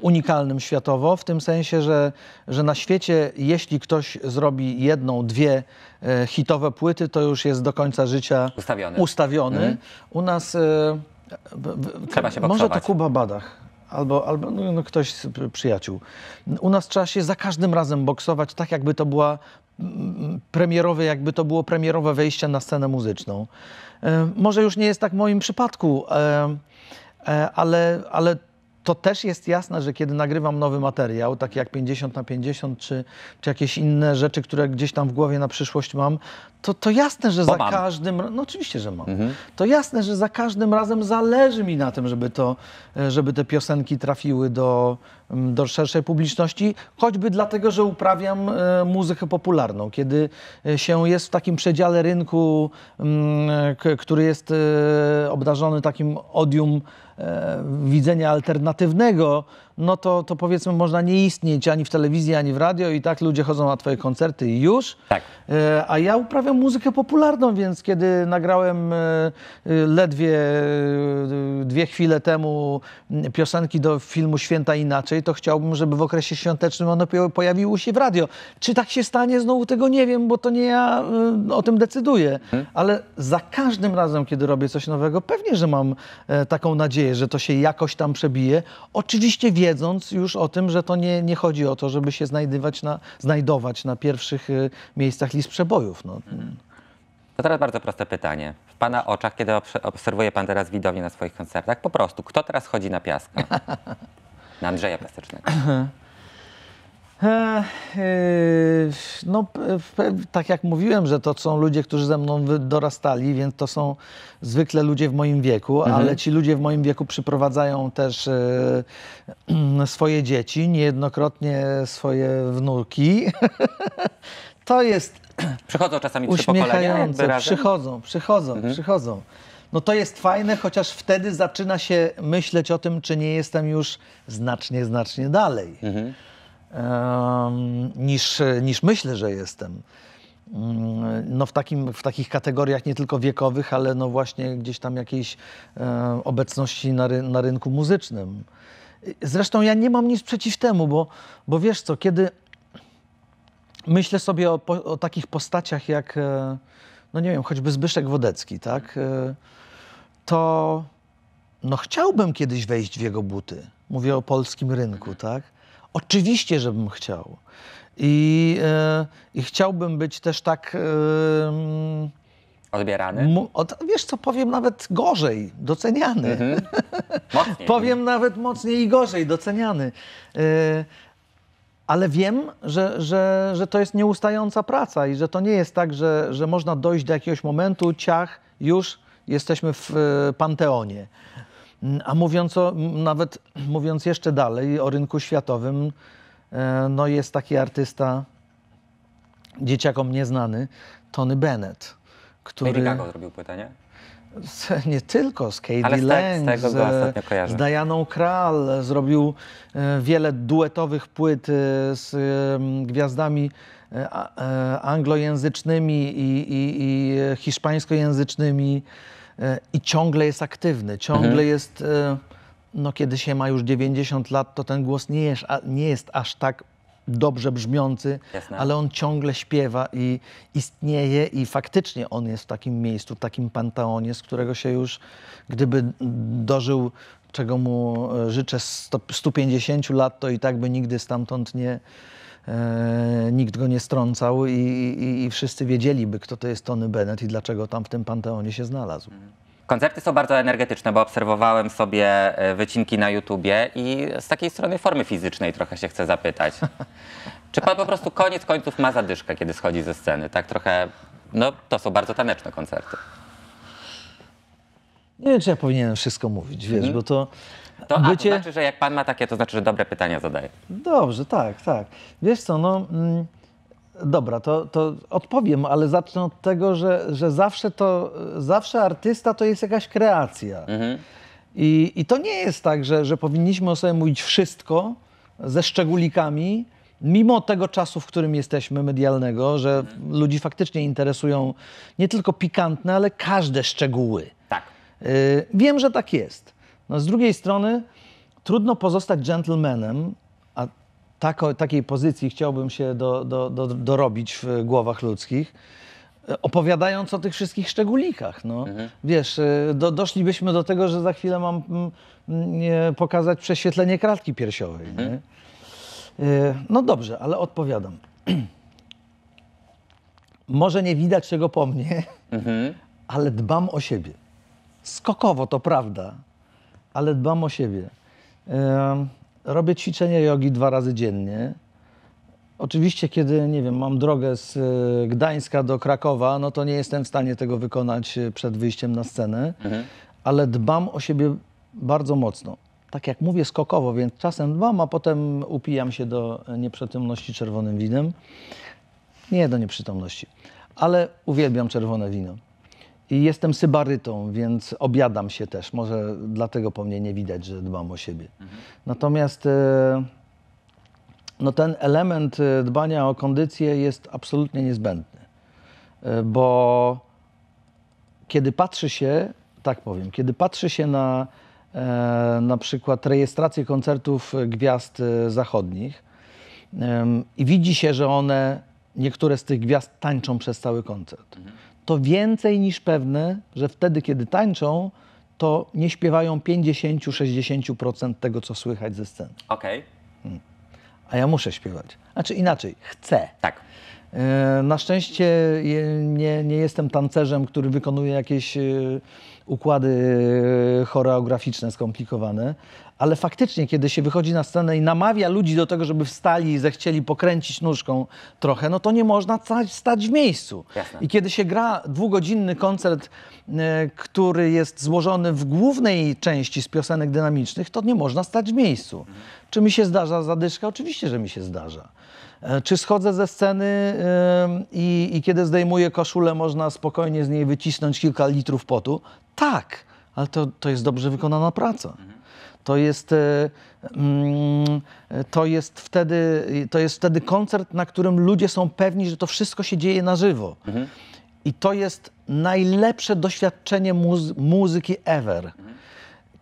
unikalnym światowo, w tym sensie, że, że na świecie, jeśli ktoś zrobi jedną, dwie y, hitowe płyty, to już jest do końca życia ustawiony. ustawiony. Mhm. U nas. Trzeba się Może to Kuba Badach albo, albo no, no ktoś z przyjaciół. U nas trzeba się za każdym razem boksować, tak jakby to była premierowe, jakby to było premierowe wejście na scenę muzyczną. E, może już nie jest tak w moim przypadku, e, e, ale, ale to też jest jasne, że kiedy nagrywam nowy materiał, taki jak 50 na 50, czy, czy jakieś inne rzeczy, które gdzieś tam w głowie na przyszłość mam, to, to jasne, że Bo za mam. każdym. No oczywiście, że mam. Mhm. To jasne, że za każdym razem zależy mi na tym, żeby, to, e, żeby te piosenki trafiły do, do szerszej publiczności, choćby dlatego, że uprawiam e, muzykę popularną. Kiedy e, się jest w takim przedziale rynku, który jest obdarzony takim odium widzenia alternatywnego no to, to powiedzmy można nie istnieć ani w telewizji, ani w radio i tak ludzie chodzą na twoje koncerty i już. Tak. E, a ja uprawiam muzykę popularną, więc kiedy nagrałem e, e, ledwie dwie chwile temu piosenki do filmu Święta Inaczej, to chciałbym, żeby w okresie świątecznym ono pojawiło się w radio. Czy tak się stanie? Znowu tego nie wiem, bo to nie ja o tym decyduję. Hmm. Ale za każdym razem, kiedy robię coś nowego, pewnie, że mam taką nadzieję, że to się jakoś tam przebije. Oczywiście wiem, wiedząc już o tym, że to nie, nie chodzi o to, żeby się znajdywać na, znajdować na pierwszych y, miejscach list przebojów. No. To teraz bardzo proste pytanie. W Pana oczach, kiedy obserwuje Pan teraz widownię na swoich koncertach, po prostu, kto teraz chodzi na piaskę? Na Andrzeja Piasecznego. E, e, no, tak jak mówiłem, że to są ludzie, którzy ze mną dorastali, więc to są zwykle ludzie w moim wieku, mhm. ale ci ludzie w moim wieku przyprowadzają też e, swoje dzieci, niejednokrotnie swoje wnuki. To jest. Przychodzą czasami trzy pokolenia. Przychodzą, przychodzą, mhm. przychodzą. No to jest fajne, chociaż wtedy zaczyna się myśleć o tym, czy nie jestem już znacznie, znacznie dalej. Mhm niż, niż myślę, że jestem. Mm, no w, takim, w takich kategoriach nie tylko wiekowych, ale no właśnie gdzieś tam jakiejś obecności na, ry na rynku muzycznym. Zresztą ja nie mam nic przeciw temu, bo, bo wiesz co, kiedy myślę sobie o, o takich postaciach jak, e, no nie wiem, choćby Zbyszek Wodecki, tak, e, to no chciałbym kiedyś wejść w jego buty. Mówię o polskim rynku, tak? Oczywiście, żebym chciał. I, e, i chciałbym być też tak. E, mm, Odbierany? Od, wiesz co, powiem nawet gorzej, doceniany. Mhm. powiem nawet mocniej i gorzej, doceniany. E, ale wiem, że, że, że to jest nieustająca praca i że to nie jest tak, że, że można dojść do jakiegoś momentu, ciach, już jesteśmy w e, panteonie. A mówiąc o, nawet mówiąc jeszcze dalej o rynku światowym, e, no jest taki artysta dzieciakom nieznany, Tony Bennett, który... Lady Gaga zrobił pytanie. nie? Z, nie tylko, z Katie Lang, z, z, z Dianą Kral, zrobił e, wiele duetowych płyt e, z gwiazdami anglojęzycznymi i, i, i hiszpańskojęzycznymi. E, i ciągle jest aktywny, ciągle mhm. jest, e, no kiedy się ma już 90 lat, to ten głos nie jest, nie jest aż tak dobrze brzmiący, Jasne. ale on ciągle śpiewa i istnieje i faktycznie on jest w takim miejscu, w takim panteonie, z którego się już, gdyby dożył, czego mu e, życzę, 150 lat, to i tak by nigdy stamtąd nie, E, nikt go nie strącał i, i, i wszyscy wiedzieliby, kto to jest Tony Bennett i dlaczego tam w tym panteonie się znalazł. koncerty są bardzo energetyczne, bo obserwowałem sobie e, wycinki na YouTubie i z takiej strony formy fizycznej trochę się chcę zapytać. Czy pan po prostu koniec końców ma zadyszkę, kiedy schodzi ze sceny? Tak trochę, no to są bardzo taneczne koncerty. Nie wiem, czy ja powinienem wszystko mówić, wiesz, mm. bo to to, a, bycie... to znaczy, że jak pan ma takie, to znaczy, że dobre pytania zadaje. Dobrze, tak, tak. Wiesz co, no... Mm, dobra, to, to odpowiem, ale zacznę od tego, że, że zawsze to, zawsze artysta to jest jakaś kreacja. Mhm. I, I to nie jest tak, że, że powinniśmy o sobie mówić wszystko ze szczególikami, mimo tego czasu, w którym jesteśmy medialnego, że mhm. ludzi faktycznie interesują nie tylko pikantne, ale każde szczegóły. Tak. Y, wiem, że tak jest. No, z drugiej strony trudno pozostać gentlemanem, a tako, takiej pozycji chciałbym się do, do, do, dorobić w głowach ludzkich, opowiadając o tych wszystkich szczególikach. No. Mhm. Wiesz, do, doszlibyśmy do tego, że za chwilę mam m, mm, m, mm, pokazać prześwietlenie kratki piersiowej. Mhm. Y, no dobrze, ale odpowiadam. Może nie widać tego po mnie, mhm. ale dbam o siebie. Skokowo to prawda, ale dbam o siebie. Robię ćwiczenie jogi dwa razy dziennie. Oczywiście, kiedy nie wiem, mam drogę z e, Gdańska do Krakowa, no to nie jestem w stanie tego wykonać e, przed wyjściem na scenę, mhm. ale dbam o siebie bardzo mocno. Tak jak mówię, skokowo, więc czasem dbam, a potem upijam się do nieprzytomności czerwonym winem. Nie do nieprzytomności, ale uwielbiam czerwone wino. I jestem sybarytą, więc obiadam się też. Może dlatego po mnie nie widać, że dbam o siebie. Mhm. Natomiast e, no ten element e, dbania o kondycję jest absolutnie niezbędny, e, bo kiedy patrzy się, tak powiem, kiedy patrzy się na na przykład rejestrację koncertów gwiazd zachodnich i widzi się, że one, niektóre z tych gwiazd tańczą przez cały koncert. Mhm to więcej niż pewne, że wtedy, kiedy tańczą, to nie śpiewają 50-60% tego, co słychać ze sceny. Okej. Okay. Hmm. A ja muszę śpiewać. Znaczy inaczej, chcę. Tak. E, na szczęście nie, nie, jestem tancerzem, który wykonuje jakieś e, układy e, choreograficzne skomplikowane, ale faktycznie, kiedy się wychodzi na scenę i namawia ludzi do tego, żeby wstali i zechcieli pokręcić nóżką trochę, no to nie można stać w miejscu. Jasne. I kiedy się gra dwugodzinny koncert, e, który jest złożony w głównej części z piosenek dynamicznych, to nie można stać w miejscu. Mhm. Czy mi się zdarza zadyszka? Oczywiście, że mi się zdarza. E, czy schodzę ze sceny i, i kiedy zdejmuję koszulę, można spokojnie z niej wycisnąć kilka litrów potu? Tak, ale to, to jest dobrze wykonana praca. Mhm to jest, e, mm, to jest, wtedy, to jest wtedy koncert, na którym ludzie są pewni, że to wszystko się dzieje na żywo. Mhm. I to jest najlepsze doświadczenie muzy- muzyki ever. Mhm.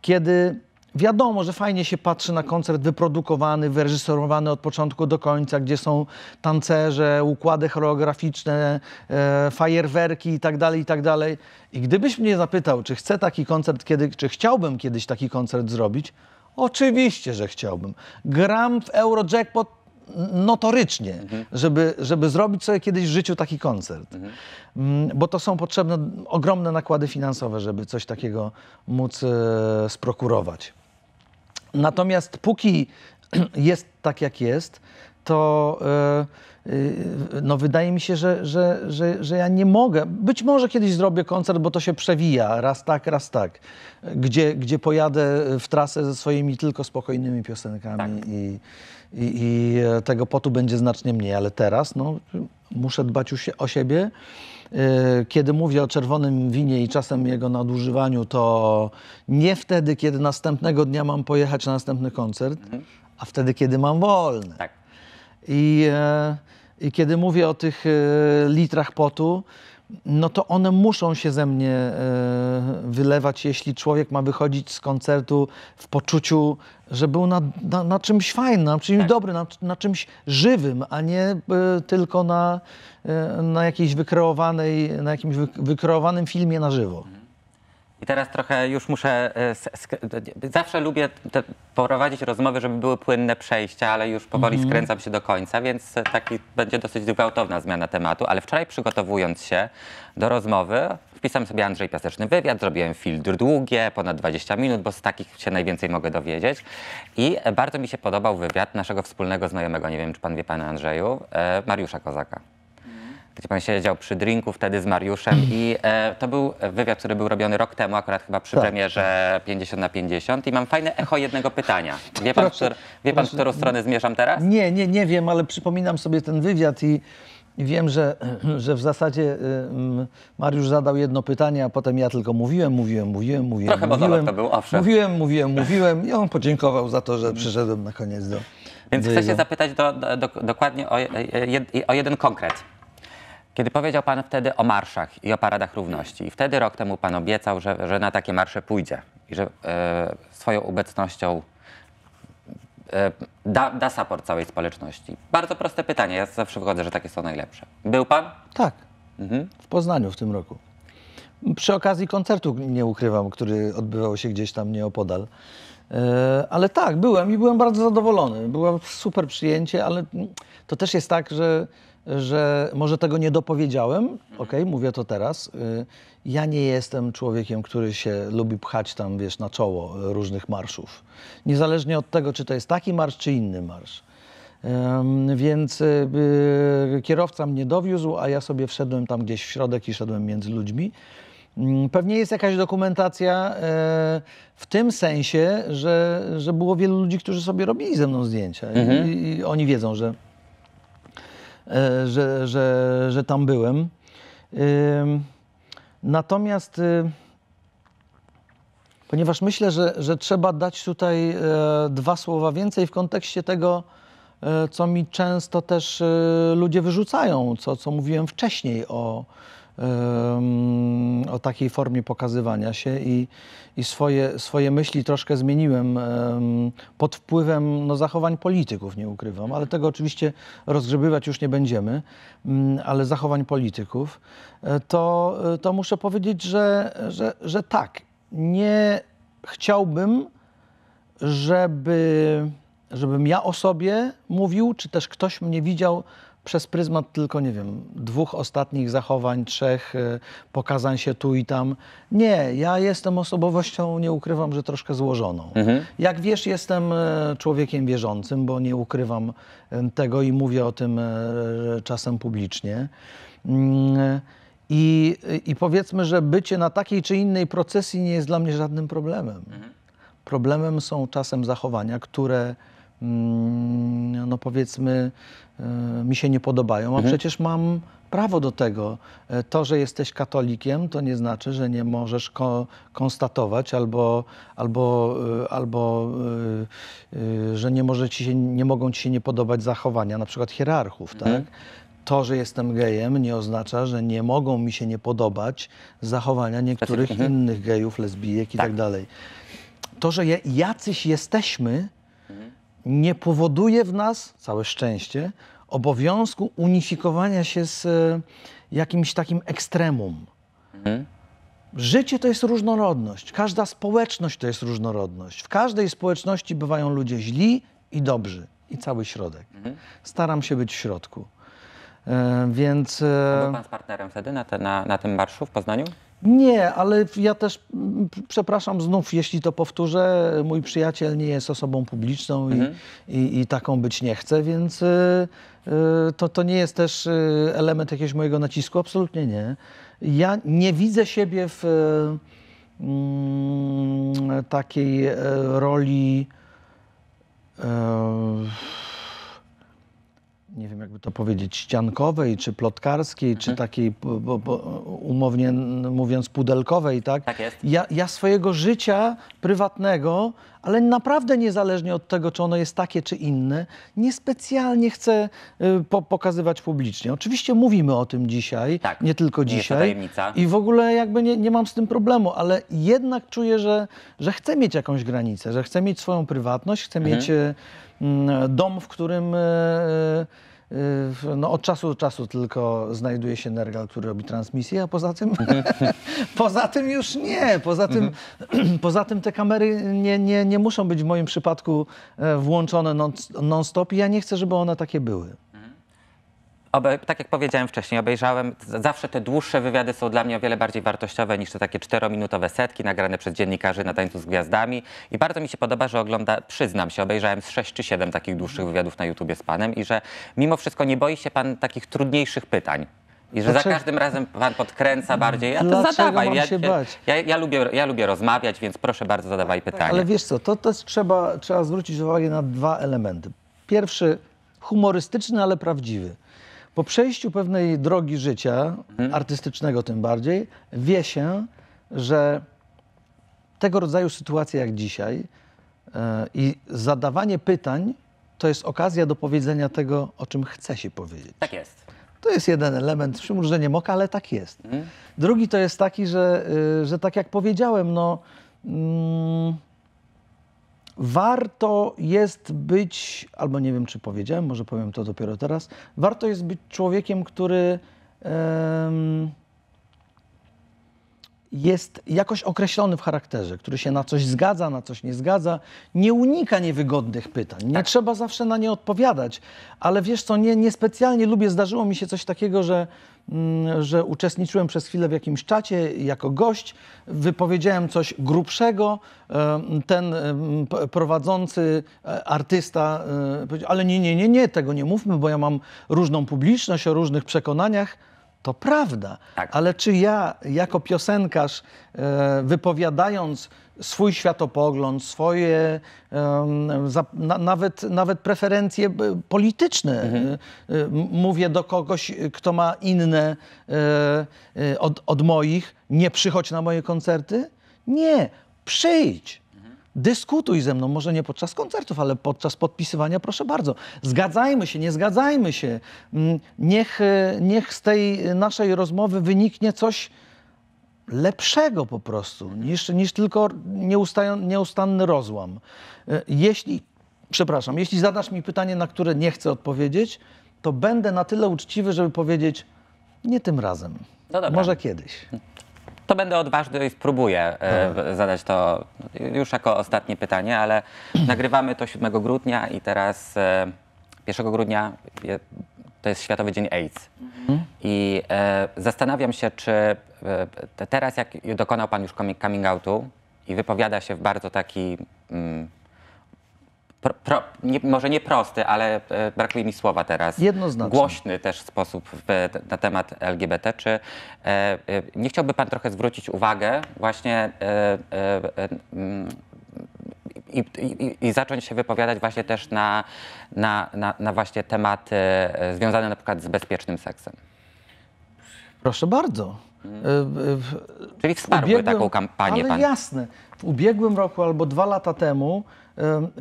Kiedy Wiadomo, że fajnie się patrzy na koncert wyprodukowany, wyreżyserowany od początku do końca, gdzie są tancerze, układy choreograficzne, e, fajerwerki itd., tak itd. Tak I gdybyś mnie zapytał, czy chcę taki koncert kiedy, czy chciałbym kiedyś taki koncert zrobić, oczywiście, że chciałbym. Gram w Eurojackpot notorycznie, mhm. żeby, żeby zrobić sobie kiedyś w życiu taki koncert. Mhm. Mm, bo to są potrzebne ogromne nakłady finansowe, żeby coś takiego móc e, sprokurować. Natomiast póki jest tak, jak jest, to e, e, no wydaje mi się, że, że, że, że ja nie mogę. Być może kiedyś zrobię koncert, bo to się przewija raz tak, raz tak, gdzie, gdzie pojadę w trasę ze swoimi tylko spokojnymi piosenkami tak. i, i, i, e, tego potu będzie znacznie mniej, ale teraz no, muszę dbać o siebie. E, kiedy mówię o czerwonym winie i czasem jego nadużywaniu, to nie wtedy, kiedy następnego dnia mam pojechać na następny koncert, mhm. a wtedy, kiedy mam wolny. Tak. I, e, I, kiedy mówię o tych e, litrach potu, no to one muszą się ze mnie e, wylewać, jeśli człowiek ma wychodzić z koncertu w poczuciu, że był na, na, na czymś fajnym, na czymś tak. dobrym, na, na, czymś żywym, a nie e, tylko na, e, na jakiejś wykreowanej, na jakimś wykreowanym filmie na żywo. Mhm. I teraz trochę już muszę. E, zawsze lubię te, prowadzić rozmowy, żeby były płynne przejścia, ale już powoli mhm. skręcam się do końca, więc taki będzie dosyć gwałtowna zmiana tematu. Ale wczoraj przygotowując się do rozmowy, wpisałem sobie Andrzej Piaseczny wywiad, zrobiłem filtr długie, ponad 20 minut, bo z takich się najwięcej mogę dowiedzieć. I bardzo mi się podobał wywiad naszego wspólnego znajomego, nie wiem czy pan wie, pan Andrzeju, e, Mariusza Kozaka gdzie pan siedział przy drinku wtedy z Mariuszem i e, to był wywiad, który był robiony rok temu, akurat chyba przy tak. premierze 50 na 50 i mam fajne echo jednego pytania. Wie pan, proszę, ktor, wie pan proszę. w którą stronę zmierzam teraz? Nie, nie, nie wiem, ale przypominam sobie ten wywiad i wiem, że, że w zasadzie y, Mariusz zadał jedno pytanie, a potem ja tylko mówiłem, mówiłem, mówiłem, mówiłem. Trochę mówiłem, to był, owszem. Mówiłem, mówiłem, mówiłem i on podziękował za to, że przyszedłem na koniec do... Więc chcę się zapytać do, do, dokładnie o, e, e, o jeden konkret. Kiedy powiedział Pan wtedy o marszach i o paradach równości, i wtedy rok temu Pan obiecał, że, że na takie marsze pójdzie i że e, swoją obecnością e, da, da support całej społeczności. Bardzo proste pytanie, ja zawsze wychodzę, że takie są najlepsze. Był Pan? Tak, mhm. w Poznaniu w tym roku. Przy okazji koncertu, nie ukrywam, który odbywał się gdzieś tam nieopodal. E, ale tak, byłem i byłem bardzo zadowolony. Było super przyjęcie, ale to też jest tak, że że może tego nie dopowiedziałem, ok, mówię to teraz. Y, ja nie jestem człowiekiem, który się lubi pchać tam, wiesz, na czoło różnych marszów. Niezależnie od tego, czy to jest taki marsz, czy inny marsz. Więc y, y, kierowca mnie dowiózł, a ja sobie wszedłem tam gdzieś w środek i szedłem między ludźmi. Mm, pewnie jest jakaś dokumentacja e, w tym sensie, że, że było wielu ludzi, którzy sobie robili ze mną zdjęcia i, mhm. i oni wiedzą, że E, że, że, że tam byłem. Natomiast, y, ponieważ myślę, że, że trzeba dać tutaj e, dwa słowa więcej w kontekście tego, e, co mi często też ludzie wyrzucają, co, co mówiłem wcześniej o, o takiej formie pokazywania się i, i swoje, swoje myśli troszkę zmieniłem pod wpływem no, zachowań polityków, nie ukrywam, ale tego oczywiście rozgrzebywać już nie będziemy, mm, ale zachowań polityków, e, to, e, to muszę powiedzieć, że, że, że tak, nie chciałbym, żeby, żebym ja o sobie mówił, czy też ktoś mnie widział przez pryzmat tylko, nie wiem, dwóch ostatnich zachowań, trzech y, pokazań się tu i tam. Nie, ja jestem osobowością, nie ukrywam, że troszkę złożoną. Mhm. Jak wiesz, jestem y, człowiekiem wierzącym, bo nie ukrywam y, tego i mówię o tym czasem publicznie. Mm, I, i powiedzmy, że bycie na takiej czy innej procesji nie jest dla mnie żadnym problemem. Mhm. Problemem są czasem zachowania, które Mm, no powiedzmy, e, mi się nie podobają, a mhm. przecież mam prawo do tego. E, to, że jesteś katolikiem, to nie znaczy, że nie możesz ko konstatować albo, albo, e, albo że nie, może ci się, nie mogą ci się nie podobać zachowania, na przykład hierarchów, tak? mhm. tak? to, że jestem gejem, nie oznacza, że nie mogą mi się nie podobać zachowania niektórych mhm. innych gejów, lesbijek i tak. tak dalej. To, że jacyś jesteśmy, nie powoduje w nas, całe szczęście, obowiązku unifikowania się z e, jakimś takim ekstremum. Mhm. Życie to jest różnorodność, każda społeczność to jest różnorodność. W każdej społeczności bywają ludzie źli i dobrzy, i cały środek. Mhm. Staram się być w środku. E, więc. E, A był pan z partnerem wtedy na, te, na, na tym marszu w Poznaniu? Nie, ale ja też mm, przepraszam znów, jeśli to powtórzę. Mój przyjaciel nie jest osobą publiczną mhm. i, i, i, taką być nie chce, więc y, y to, to nie jest też y, element jakiegoś mojego nacisku. Absolutnie nie. Ja nie widzę siebie w mm, takiej e, roli. Y, nie wiem jakby to powiedzieć, ściankowej, czy plotkarskiej, mhm. czy takiej bo, bo, umownie mówiąc pudelkowej, tak? Tak jest. Ja, ja swojego życia prywatnego, ale naprawdę niezależnie od tego, czy ono jest takie, czy inne, niespecjalnie chcę y, po, pokazywać publicznie. Oczywiście mówimy o tym dzisiaj, tak. nie tylko nie dzisiaj. Tajemnica. I w ogóle jakby nie, nie mam z tym problemu, ale jednak czuję, że, że chcę mieć jakąś granicę, że chcę mieć swoją prywatność, chcę mhm. mieć... Y, Mm, dom, w którym e, e, no, od czasu do czasu tylko znajduje się Nergal, który robi transmisję, a poza tym, poza tym już nie. Poza tym, poza tym te kamery nie, nie, nie muszą być w moim przypadku e, włączone non-stop non i ja nie chcę, żeby one takie były obe, tak jak powiedziałem wcześniej, obejrzałem, zawsze te dłuższe wywiady są dla mnie o wiele bardziej wartościowe niż te takie czterominutowe setki nagrane przez dziennikarzy na tańcu z gwiazdami. I bardzo mi się podoba, że ogląda, przyznam się, obejrzałem z sześć czy siedem takich dłuższych wywiadów na YouTubie z panem i że mimo wszystko nie boi się pan takich trudniejszych pytań. I że Dlaczego? za każdym razem pan podkręca bardziej, a to Dlaczego zadawaj. Mam ja, bać? Ja, ja, lubię, ja lubię rozmawiać, więc proszę bardzo, zadawaj tak, pytania. Ale wiesz co, to też trzeba, trzeba zwrócić uwagę na dwa elementy. Pierwszy, humorystyczny, ale prawdziwy. Po przejściu pewnej drogi życia, mhm. artystycznego tym bardziej, wie się, że tego rodzaju sytuacje jak dzisiaj yy, i zadawanie pytań to jest okazja do powiedzenia tego, o czym chce się powiedzieć. Tak jest. To jest jeden element, przymrużenie moka, ale tak jest. Mhm. Drugi to jest taki, że, yy, że tak jak powiedziałem, no... Yy, warto jest być, albo nie wiem czy powiedziałem, może powiem to dopiero teraz, warto jest być człowiekiem, który um, jest jakoś określony w charakterze, który się na coś zgadza, na coś nie zgadza, nie unika niewygodnych pytań. Nie tak. trzeba zawsze na nie odpowiadać, ale wiesz co, nie, niespecjalnie lubię, zdarzyło mi się coś takiego, że Mm, że uczestniczyłem przez chwilę w jakimś czacie jako gość, wypowiedziałem coś grubszego. Ten prowadzący e, artysta e, powiedział: Ale nie, nie, nie, nie, tego nie mówmy, bo ja mam różną publiczność o różnych przekonaniach. To prawda, tak. ale czy ja jako piosenkarz, e, wypowiadając swój światopogląd, swoje nawet, nawet preferencje e, polityczne, e, mhm. mówię do kogoś, kto ma inne od, od moich, nie przychodź na moje koncerty? Nie, przyjdź Dyskutuj ze mną, może nie podczas koncertów, ale podczas podpisywania, proszę bardzo. Zgadzajmy się, nie zgadzajmy się. Mm, niech, e, niech z tej naszej rozmowy wyniknie coś lepszego po prostu niż, niż tylko nieustają, nieustanny rozłam. E, jeśli, przepraszam, jeśli zadasz mi pytanie, na które nie chcę odpowiedzieć, to będę na tyle uczciwy, żeby powiedzieć nie tym razem. No Może kiedyś. To będę odważny i spróbuję e, hmm. zadać to już jako ostatnie pytanie, ale nagrywamy to 7 grudnia i teraz e, 1 grudnia je, to jest Światowy Dzień AIDS. Mhm. I e, zastanawiam się, czy e, teraz jak dokonał Pan już coming outu i wypowiada się w bardzo taki... Mm, pro, nie, może nie prosty, ale e, brakuje mi słowa teraz. Jednoznaczny. Głośny też sposób w, na temat LGBT. Czy e, e, nie chciałby pan trochę zwrócić uwagę właśnie e, e, i, i, i, zacząć się wypowiadać właśnie też na, na, na, na właśnie tematy związane na przykład z bezpiecznym seksem. Proszę bardzo. Hmm. Czyli wsparły ubiegłym, taką kampanię ale pan. jasne. W ubiegłym roku albo dwa lata temu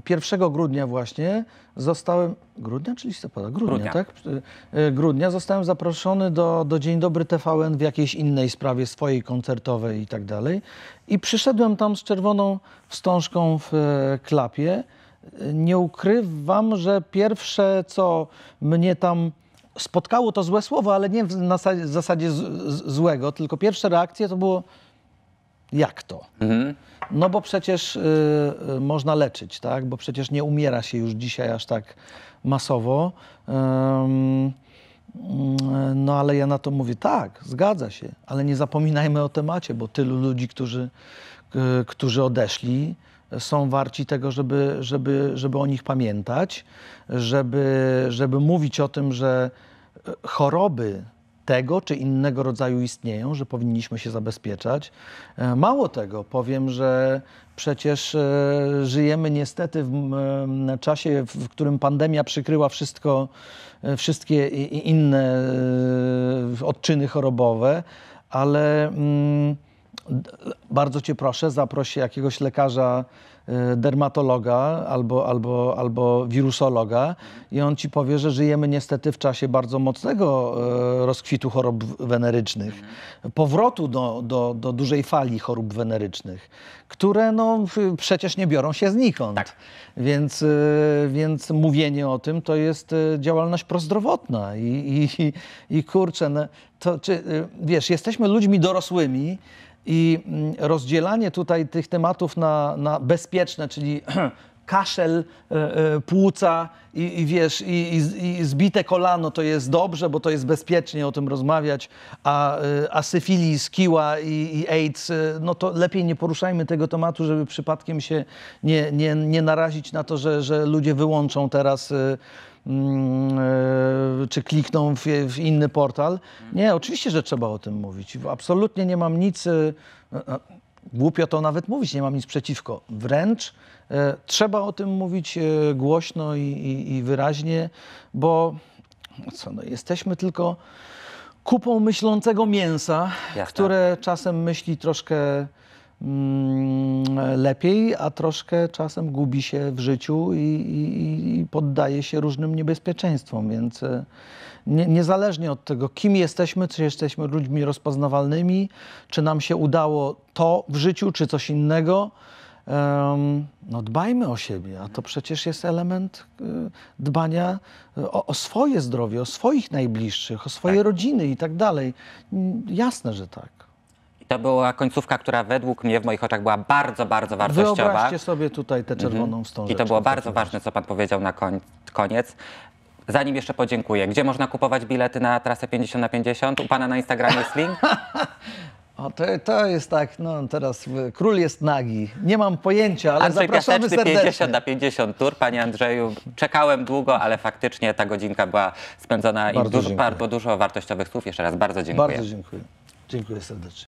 1 grudnia właśnie zostałem, grudnia czy listopada? Grudnia, grudnia. tak? E, grudnia zostałem zaproszony do, do Dzień Dobry TVN w jakiejś innej sprawie swojej koncertowej i tak dalej. I przyszedłem tam z czerwoną wstążką w e, klapie. Nie ukrywam, że pierwsze co mnie tam spotkało to złe słowo, ale nie w, zasadzie, złego, tylko pierwsze reakcje to było jak to? Mhm. No bo przecież y, y, można leczyć, tak? Bo przecież nie umiera się już dzisiaj aż tak masowo. Ym, y, no ale ja na to mówię, tak, zgadza się, ale nie zapominajmy o temacie, bo tylu ludzi, którzy, y, którzy odeszli, są warci tego, żeby, żeby, żeby o nich pamiętać, żeby, żeby mówić o tym, że y, choroby tego czy innego rodzaju istnieją, że powinniśmy się zabezpieczać. E, mało tego, powiem, że przecież e, żyjemy niestety w e, czasie, w którym pandemia przykryła wszystko, wszystkie inne odczyny chorobowe, ale mm, bardzo Cię proszę, zaproś jakiegoś lekarza Y, dermatologa albo, albo, albo wirusologa i on ci powie, że żyjemy niestety w czasie bardzo mocnego y, rozkwitu chorób wenerycznych, powrotu do, do, do dużej fali chorób wenerycznych, które no, przecież nie biorą się znikąd. Tak. Więc, y, więc mówienie o tym to jest działalność prozdrowotna i, i, i kurczę, no, to, czy, wiesz, jesteśmy ludźmi dorosłymi, i mm, rozdzielanie tutaj tych tematów na, na bezpieczne, czyli kaszel, e, e, płuca i, i wiesz, i, i, zbite kolano to jest dobrze, bo to jest bezpiecznie o tym rozmawiać, a, e, a syfilis, kiła i, AIDS, no to lepiej nie poruszajmy tego tematu, żeby przypadkiem się nie, nie, nie narazić na to, że, że ludzie wyłączą teraz mm, czy klikną w, w, inny portal. Nie, oczywiście, że trzeba o tym mówić. Absolutnie nie mam nic głupio to nawet mówić, nie mam nic przeciwko. Wręcz e, trzeba o tym mówić e, głośno i, i, i, wyraźnie, bo no co, no, jesteśmy tylko kupą myślącego mięsa, tak? które czasem myśli troszkę mm, lepiej, a troszkę czasem gubi się w życiu i, i poddaje się różnym niebezpieczeństwom, więc... E, nie, niezależnie od tego, kim jesteśmy, czy jesteśmy ludźmi rozpoznawalnymi, czy nam się udało to w życiu, czy coś innego, um, no dbajmy o siebie, a to przecież jest element y, dbania o, o swoje zdrowie, o swoich najbliższych, o swoje tak. rodziny i tak dalej. Mm, jasne, że tak. To była końcówka, która według mnie w moich oczach była bardzo, bardzo wartościowa. Wyobraźcie sobie tutaj tę mhm. czerwoną wstążeczkę. I to było bardzo ważne, co pan powiedział na koniec. Zanim jeszcze podziękuję, gdzie można kupować bilety na trasę 50 na 50? U pana na Instagramie jest link? O, to, to jest tak, no teraz e, król jest nagi. Nie mam pojęcia, ale Andrzej zapraszamy Piaseczny, serdecznie. 50 na 50 tur. Panie Andrzeju, czekałem długo, ale faktycznie ta godzinka była spędzona bardzo i dużo, bardzo dużo wartościowych słów. Jeszcze raz bardzo dziękuję. Bardzo dziękuję. Dziękuję serdecznie.